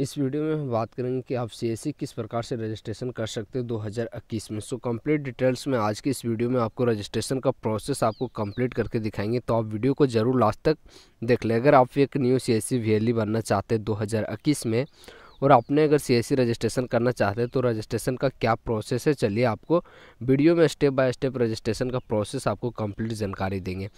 इस वीडियो में हम बात करेंगे कि आप सी e किस प्रकार से रजिस्ट्रेशन कर सकते हैं 2021 में सो कंप्लीट डिटेल्स में आज की इस वीडियो में आपको रजिस्ट्रेशन का प्रोसेस आपको कंप्लीट करके दिखाएंगे तो आप वीडियो को ज़रूर लास्ट तक देख लें अगर आप एक न्यू सी एस बनना चाहते हैं दो में और आपने अगर सी रजिस्ट्रेशन e करना चाहते हैं तो रजिस्ट्रेशन का क्या प्रोसेस है चलिए आपको वीडियो में स्टेप बाय स्टेप रजिस्ट्रेशन का प्रोसेस आपको कंप्लीट जानकारी देंगे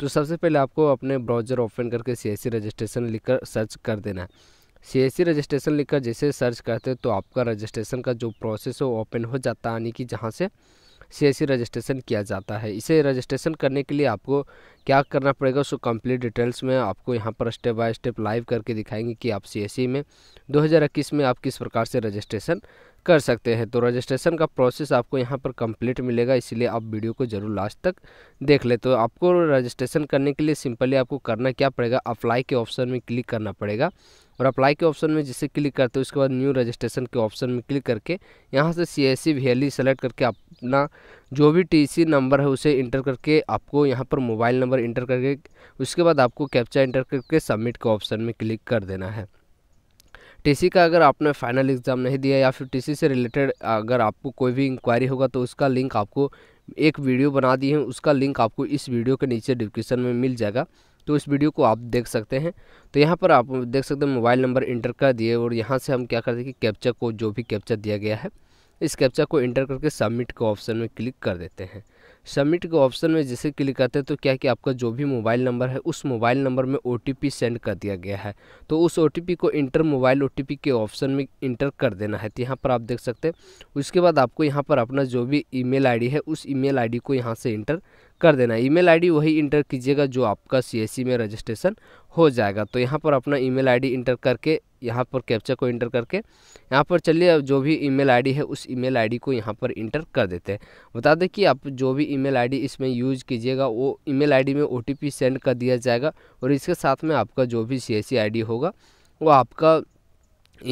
तो सबसे पहले आपको अपने ब्राउज़र ओपन करके सी रजिस्ट्रेशन e लिखकर सर्च कर देना है सी रजिस्ट्रेशन लिखकर जैसे सर्च करते हैं तो आपका रजिस्ट्रेशन का जो प्रोसेस है वो ओपन हो जाता है यानी कि जहाँ से सी रजिस्ट्रेशन किया जाता है इसे रजिस्ट्रेशन करने के लिए आपको क्या करना पड़ेगा उसको कंप्लीट डिटेल्स में आपको यहाँ पर स्टेप बाय स्टेप लाइव करके दिखाएंगे कि आप सी में 2021 में आप किस प्रकार से रजिस्ट्रेशन कर सकते हैं तो रजिस्ट्रेशन का प्रोसेस आपको यहाँ पर कंप्लीट मिलेगा इसीलिए आप वीडियो को ज़रूर लास्ट तक देख ले तो आपको रजिस्ट्रेशन करने के लिए सिंपली आपको करना क्या पड़ेगा अप्लाई के ऑप्शन में क्लिक करना पड़ेगा और अप्लाई के ऑप्शन में जिसे क्लिक करते हो उसके बाद न्यू रजिस्ट्रेशन के ऑप्शन में क्लिक करके यहाँ से सी एस सी सेलेक्ट करके अपना जो भी टी नंबर है उसे इंटर करके आपको यहाँ पर मोबाइल नंबर इंटर करके उसके बाद आपको कैप्चा इंटर करके सबमिट के ऑप्शन में क्लिक कर देना है टीसी का अगर आपने फाइनल एग्ज़ाम नहीं दिया या फिर टीसी से रिलेटेड अगर आपको कोई भी इंक्वायरी होगा तो उसका लिंक आपको एक वीडियो बना दी है उसका लिंक आपको इस वीडियो के नीचे डिस्क्रिप्शन में मिल जाएगा तो इस वीडियो को आप देख सकते हैं तो यहाँ पर आप देख सकते हैं मोबाइल नंबर इंटर कर दिए और यहाँ से हम क्या करते हैं कि कैप्चा को जो भी कैप्चा दिया गया है इस कैप्चा को इंटर करके सबमिट के ऑप्शन में क्लिक कर देते हैं सबमिट के ऑप्शन में जैसे क्लिक करते हैं तो क्या कि आपका जो भी मोबाइल नंबर है उस मोबाइल नंबर में ओ सेंड कर दिया गया है तो उस ओ को इंटर मोबाइल ओ के ऑप्शन में इंटर कर देना है तो यहाँ पर आप देख सकते हैं उसके बाद आपको यहाँ पर अपना जो भी ईमेल आईडी है उस ईमेल आईडी को यहाँ से इंटर कर देना ईमेल आईडी वही इंटर कीजिएगा जो आपका सी e में रजिस्ट्रेशन हो जाएगा तो यहाँ पर अपना ईमेल आईडी इंटर करके यहाँ पर कैप्चा को इंटर करके यहाँ पर चलिए जो भी ईमेल आईडी है उस ईमेल आईडी को यहाँ पर इंटर कर देते हैं बता दें कि आप जो भी ईमेल आईडी इसमें यूज कीजिएगा वो ईमेल आईडी में ओटीपी सेंड कर दिया जाएगा और इसके साथ में आपका जो भी सी आईडी होगा वो आपका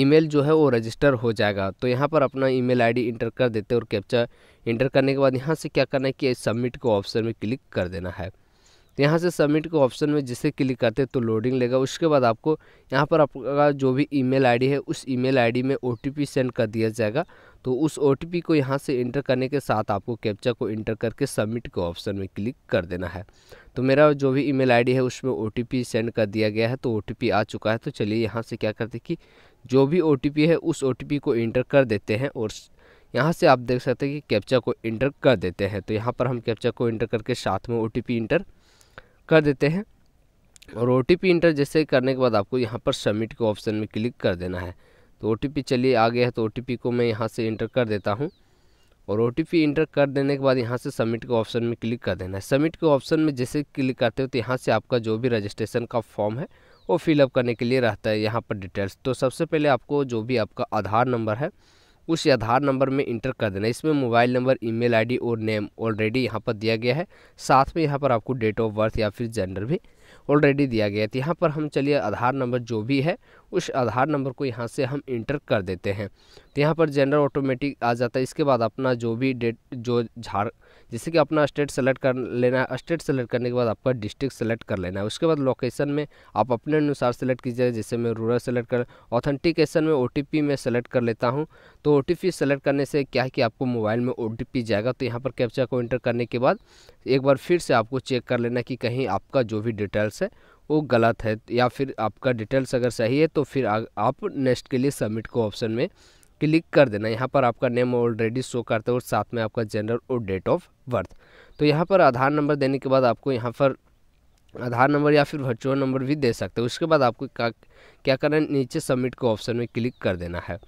ईमेल जो है वो रजिस्टर हो जाएगा तो यहाँ पर अपना ईमेल आईडी इंटर कर देते हैं और कैप्चा इंटर करने के बाद यहाँ से क्या करना है कि सबमिट के ऑप्शन में क्लिक कर देना है तो यहाँ से सबमिट के ऑप्शन में जिसे क्लिक करते हैं तो लोडिंग लेगा उसके बाद आपको यहाँ पर आपका जो भी ईमेल आईडी है उस ईमेल आईडी में ओटीपी सेंड कर दिया जाएगा तो उस ओ को यहाँ से इंटर करने के साथ आपको कैप्चा को इंटर करके सबमिट के ऑप्शन में क्लिक कर देना है तो मेरा जो भी ईमेल आईडी है उसमें ओ सेंड कर दिया गया है तो ओ आ चुका है तो चलिए यहाँ से क्या करते कि जो भी ओ है उस ओ को इंटर कर देते हैं और यहाँ से आप देख सकते हैं कि कैप्चा को इंटर कर देते हैं तो यहाँ पर हम कैप्चा को इंटर करके साथ में ओ इंटर कर देते हैं और ओ इंटर जैसे करने के बाद आपको यहाँ पर सबमिट के ऑप्शन में क्लिक कर देना है तो ओ चलिए आ गया है तो ओ को मैं यहाँ से इंटर कर देता हूँ और ओ इंटर कर देने के बाद यहाँ से सबमिट के ऑप्शन में क्लिक कर देना है सबमिट के ऑप्शन में जैसे क्लिक करते हो तो यहाँ से आपका जो भी रजिस्ट्रेशन का फॉर्म है वो फिलअप करने के लिए रहता है यहाँ पर डिटेल्स तो सबसे पहले आपको जो भी आपका आधार नंबर है उस आधार नंबर में इंटर कर देना इसमें मोबाइल नंबर ईमेल आईडी और नेम ऑलरेडी यहाँ पर दिया गया है साथ में यहाँ पर आपको डेट ऑफ बर्थ या फिर जेंडर भी ऑलरेडी दिया गया है तो यहाँ पर हम चलिए आधार नंबर जो भी है उस आधार नंबर को यहाँ से हम इंटर कर देते हैं तो यहाँ पर जेंडर ऑटोमेटिक आ जाता है इसके बाद अपना जो भी डेट जो झाड़ जैसे कि अपना स्टेट सेलेक्ट कर लेना है स्टेट सेलेक्ट करने के बाद आपका डिस्ट्रिक्ट सेलेक्ट कर लेना है उसके बाद लोकेशन में आप अपने अनुसार सेलेक्ट कीजिए जैसे मैं रूरल सेलेक्ट कर ऑथेंटिकेशन में ओ में सेलेक्ट कर लेता हूँ तो ओ सेलेक्ट करने से क्या है कि आपको मोबाइल में ओ जाएगा तो यहाँ पर कैप्चा को इंटर करने के बाद एक बार फिर से आपको चेक कर लेना कि कहीं आपका जो भी डिटेल्स है वो गलत है या फिर आपका डिटेल्स अगर सही है तो फिर आप नेक्स्ट के लिए सबमिट को ऑप्शन में क्लिक कर देना यहाँ पर आपका नेम ऑलरेडी शो करता है और साथ में आपका जेंडर और डेट ऑफ बर्थ तो यहाँ पर आधार नंबर देने के बाद आपको यहाँ पर आधार नंबर या फिर वर्चुअल नंबर भी दे सकते हैं उसके बाद आपको क्या करना है नीचे सबमिट को ऑप्शन में क्लिक कर देना है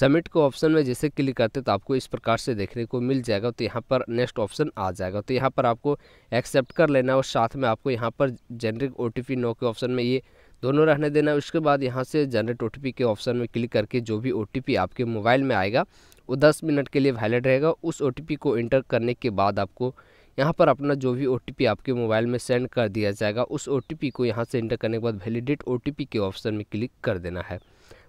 सबमिट को ऑप्शन में जैसे क्लिक करते हैं तो आपको इस प्रकार से देखने को मिल जाएगा तो यहाँ पर नेक्स्ट ऑप्शन आ जाएगा तो यहाँ पर आपको एक्सेप्ट कर लेना और साथ में आपको यहाँ पर generic O T P no के ऑप्शन में ये दोनों रहने देना उसके बाद यहाँ से जनरेट ओ के ऑप्शन में क्लिक करके जो भी ओ आपके मोबाइल में आएगा वो दस मिनट के लिए वैलिड रहेगा उस ओ को इंटर करने के बाद आपको यहाँ पर अपना जो भी ओ आपके मोबाइल में सेंड कर दिया जाएगा उस ओ को यहाँ से इंटर करने के बाद वैलिडेट ओ के ऑप्शन में क्लिक कर देना है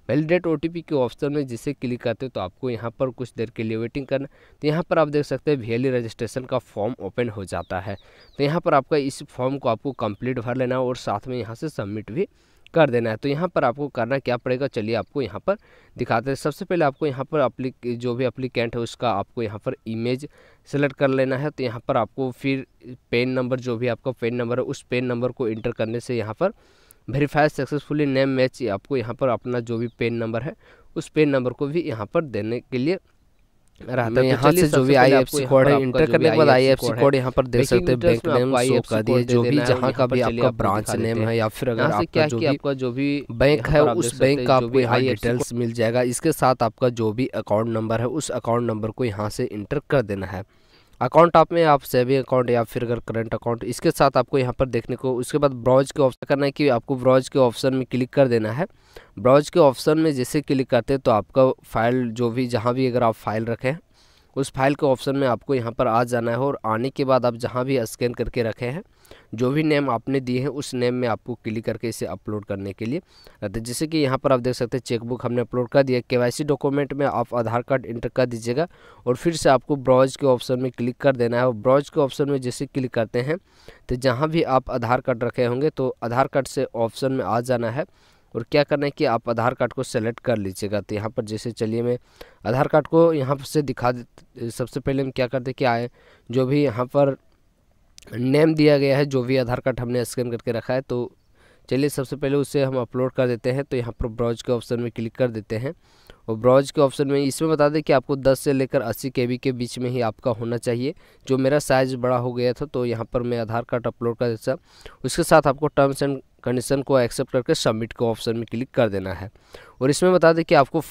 वैलिडेट ओ के ऑप्शन में जिसे क्लिक करते हो तो आपको यहाँ पर कुछ देर के लिए वेटिंग करना तो यहाँ पर आप देख सकते हैं वी रजिस्ट्रेशन e का फॉर्म ओपन हो जाता है तो यहाँ पर आपका इस फॉर्म को आपको कंप्लीट भर लेना है और साथ में यहाँ से सबमिट भी कर देना है तो यहाँ पर आपको करना क्या पड़ेगा चलिए आपको यहाँ पर दिखाते हैं सबसे पहले आपको यहाँ पर अप्ली जो भी अप्लीकेंट है उसका आपको यहाँ पर इमेज सेलेक्ट कर लेना है तो यहाँ पर आपको फिर पेन नंबर जो भी आपका पेन नंबर है उस पेन नंबर को इंटर करने से यहाँ पर वेरीफाई सक्सेसफुली नेम मैच आपको यहाँ पर अपना जो भी पेन नंबर है उस पेन नंबर को भी यहाँ पर देने के लिए रहता हाँ, है यहाँ से जो भी आई एफ सी कोड है इंटर करने के बाद आई एफ सी कोड यहाँ पर देख सकते हैं बैंक नेम शो कर दिए जो भी जहाँ का भी आपका ब्रांच नेम है या फिर अगर आपका जो भी आपका जो भी बैंक है उस बैंक का आपको यहाँ डिटेल्स मिल जाएगा इसके साथ आपका जो भी अकाउंट नंबर है उस अकाउंट नंबर को यहाँ से इंटर कर देना है अकाउंट आप में आप सेविंग अकाउंट या फिर अगर करंट अकाउंट इसके साथ आपको यहाँ पर देखने को उसके बाद ब्राउज के ऑप्शन करना है कि आपको ब्राउज के ऑप्शन में क्लिक कर देना है ब्राउज के ऑप्शन में जैसे क्लिक करते हैं तो आपका फाइल जो भी जहाँ भी अगर आप फाइल रखें उस फाइल के ऑप्शन में आपको यहाँ पर आ जाना है और आने के बाद आप जहाँ भी स्कैन करके रखे हैं जो भी नेम आपने दिए हैं उस नेम में आपको क्लिक करके इसे अपलोड करने के लिए रहते जैसे कि यहाँ पर आप देख सकते हैं चेकबुक हमने अपलोड कर दिया केवाईसी डॉक्यूमेंट में आप आधार कार्ड इंटर कर दीजिएगा और फिर से आपको ब्राउज के ऑप्शन में क्लिक कर देना है और ब्राउज के ऑप्शन में जैसे क्लिक करते हैं तो जहाँ भी आप आधार कार्ड रखे होंगे तो आधार कार्ड से ऑप्शन में आ जाना है और क्या करना है कि आप आधार कार्ड को सेलेक्ट कर लीजिएगा तो यहाँ पर जैसे चलिए मैं आधार कार्ड को यहाँ से दिखा सबसे पहले हम क्या करते कि आए जो भी यहाँ पर नेम दिया गया है जो भी आधार कार्ड हमने स्कैन करके रखा है तो चलिए सबसे पहले उसे हम अपलोड कर देते हैं तो यहाँ पर ब्राउज के ऑप्शन में क्लिक कर देते हैं और ब्राउज के ऑप्शन में इसमें बता दें कि आपको 10 से लेकर 80 के के बीच में ही आपका होना चाहिए जो मेरा साइज़ बड़ा हो गया था तो यहाँ पर मैं आधार कार्ड अपलोड कर देता उसके साथ आपको टर्म्स एंड कंडीशन को एक्सेप्ट करके सबमिट के ऑप्शन में क्लिक कर देना है और इसमें बता दें कि आपको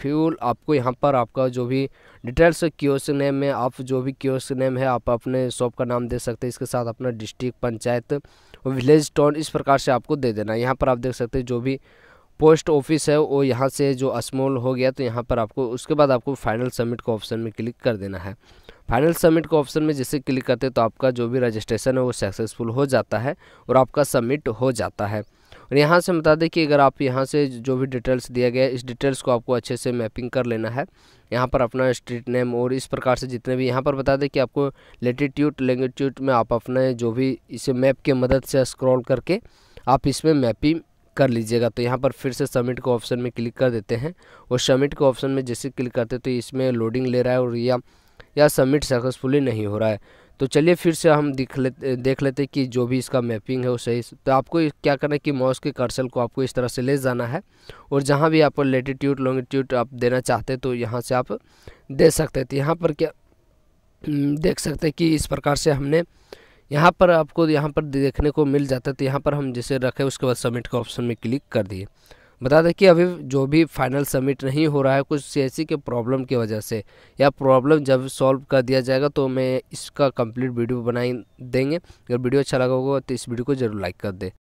फ्यूल आपको यहाँ पर आपका जो भी डिटेल्स क्योस नेम है आप जो भी क्योस नेम है आप अपने शॉप का नाम दे सकते हैं इसके साथ अपना डिस्ट्रिक्ट पंचायत और विलेज टाउन इस प्रकार से आपको दे देना है यहाँ पर आप देख सकते हैं जो भी पोस्ट ऑफिस है वो यहाँ से जो स्मॉल हो गया तो यहाँ पर आपको उसके बाद आपको फाइनल सबमिट का ऑप्शन में क्लिक कर देना है फाइनल सबमिट के ऑप्शन में जैसे क्लिक करते तो आपका जो भी रजिस्ट्रेशन है वो सक्सेसफुल हो जाता है और आपका सबमिट हो जाता है और यहाँ से बता दें कि अगर आप यहाँ से जो भी डिटेल्स दिया गया इस डिटेल्स को आपको अच्छे से मैपिंग कर लेना है यहाँ पर अपना स्ट्रीट नेम और इस प्रकार से जितने भी यहाँ पर बता दें कि आपको लेटिट्यूड लैंगिट्यूड में आप अपने जो भी इसे मैप के मदद से स्क्रॉल करके आप इसमें मैपिंग कर लीजिएगा तो यहाँ पर फिर से सबमिट के ऑप्शन में क्लिक कर देते हैं और सबमिट के ऑप्शन में जैसे क्लिक करते तो इसमें लोडिंग ले रहा है और या या सबमिट सक्सेसफुली नहीं हो रहा है तो चलिए फिर से हम दिख लेते देख लेते कि जो भी इसका मैपिंग है वो सही तो आपको क्या करना है कि मॉस के कर्सल को आपको इस तरह से ले जाना है और जहाँ भी आप लेटीट्यूड लॉन्गिट्यूड आप देना चाहते तो यहाँ से आप दे सकते थे तो यहाँ पर क्या हम्म, देख सकते हैं कि इस प्रकार से हमने यहाँ पर आपको यहाँ पर देखने को मिल जाता है तो यहाँ पर हम जैसे रखे उसके बाद सबमिट के ऑप्शन में क्लिक कर दिए बता दें कि अभी जो भी फाइनल सबमिट नहीं हो रहा है कुछ सी के प्रॉब्लम की वजह से या प्रॉब्लम जब सॉल्व कर दिया जाएगा तो मैं इसका कंप्लीट वीडियो बनाई देंगे अगर वीडियो अच्छा लगा होगा तो इस वीडियो को जरूर लाइक कर दें